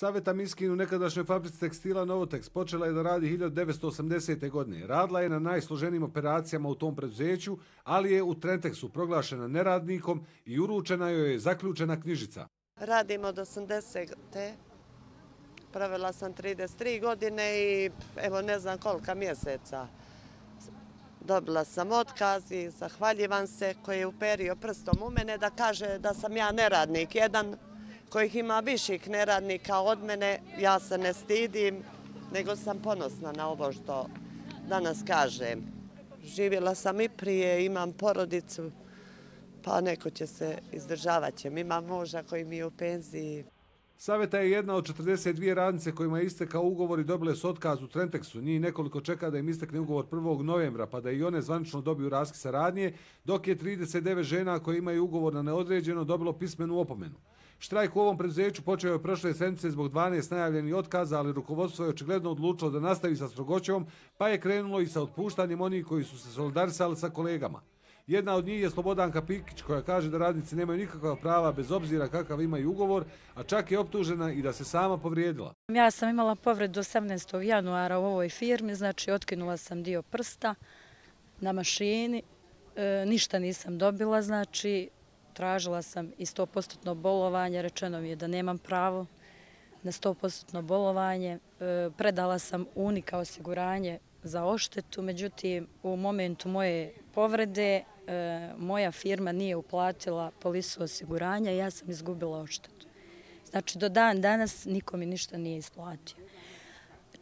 Saveta Miskin u nekadašnjoj fabrici tekstila Novotex počela je da radi 1980. godine. Radila je na najsloženijim operacijama u tom preduzeću, ali je u Trentexu proglašena neradnikom i uručena joj je zaključena knjižica. Radim od 80. -te. Pravila sam 33 godine i evo ne znam kolika mjeseca. Dobila sam otkaz i zahvaljivam se koji je uperio prstom u mene da kaže da sam ja neradnik. Jedan kojih ima viših neradnika od mene, ja se ne stidim, nego sam ponosna na ovo što danas kažem. Živjela sam i prije, imam porodicu, pa neko će se izdržavat će. Ima moža koji mi je u penziji. Saveta je jedna od 42 radnice kojima je istekao ugovor i dobile su otkaz u Trenteksu. Njih nekoliko čeka da im istekne ugovor 1. novembra, pa da i one zvanično dobiju raskisa radnje, dok je 39 žena koje imaju ugovor na neodređeno dobilo pismenu opomenu. Štrajk u ovom preduzeću počeo je prošle sedmice zbog 12 najavljenih otkaza, ali rukovodstvo je očigledno odlučilo da nastavi sa strogoćom, pa je krenulo i sa otpuštanjem onih koji su se solidarisali sa kolegama. Jedna od njih je Slobodanka Pikić koja kaže da radnici nemaju nikakva prava bez obzira kakav imaju ugovor, a čak je optužena i da se sama povrijedila. Ja sam imala povred 18. januara u ovoj firmi, znači otkinula sam dio prsta na mašini, e, ništa nisam dobila, znači tražila sam i 100% bolovanje, rečeno mi je da nemam pravo na 100% bolovanje. E, predala sam unika osiguranje za oštetu, međutim u momentu moje povrede e, moja firma nije uplatila polisu osiguranja i ja sam izgubila oštetu. Znači do dan danas niko mi ništa nije isplatio.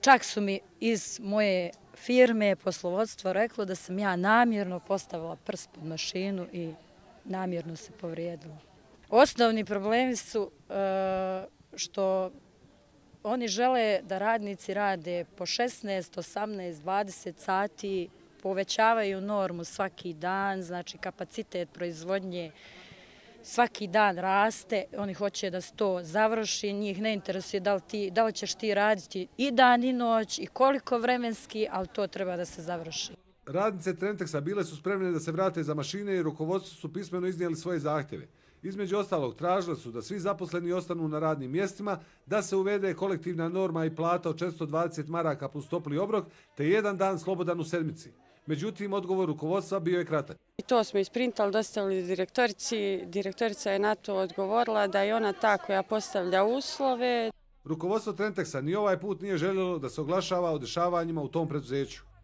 Čak su mi iz moje firme poslovodstvo reklo da sam ja namjerno postavila prst pod mašinu i namjerno se povrijedilo. Osnovni problemi su e, što oni žele da radnici rade po 16, 18, 20 sati, povećavaju normu svaki dan, znači kapacitet proizvodnje svaki dan raste, oni hoće da se to završi, njih ne interesuje da li, ti, da li ćeš ti raditi i dan i noć i koliko vremenski, ali to treba da se završi. Radnice Trenteksa bile su spremne da se vrate za mašine i rukovodstvo su pismeno iznijeli svoje zahteve. Između ostalog, tražile su da svi zaposleni ostanu na radnim mjestima, da se uvede kolektivna norma i plata od 420 maraka plus topli obrok, te jedan dan slobodan u sedmici. Međutim, odgovor rukovodstva bio je kratak. I to smo isprintali, dostavili direktorici. Direktorica je na to odgovorila da je ona ta koja postavlja uslove. Rukovodstvo Trenteksa ni ovaj put nije željelo da se oglašava o dešavanjima u tom preduzeću.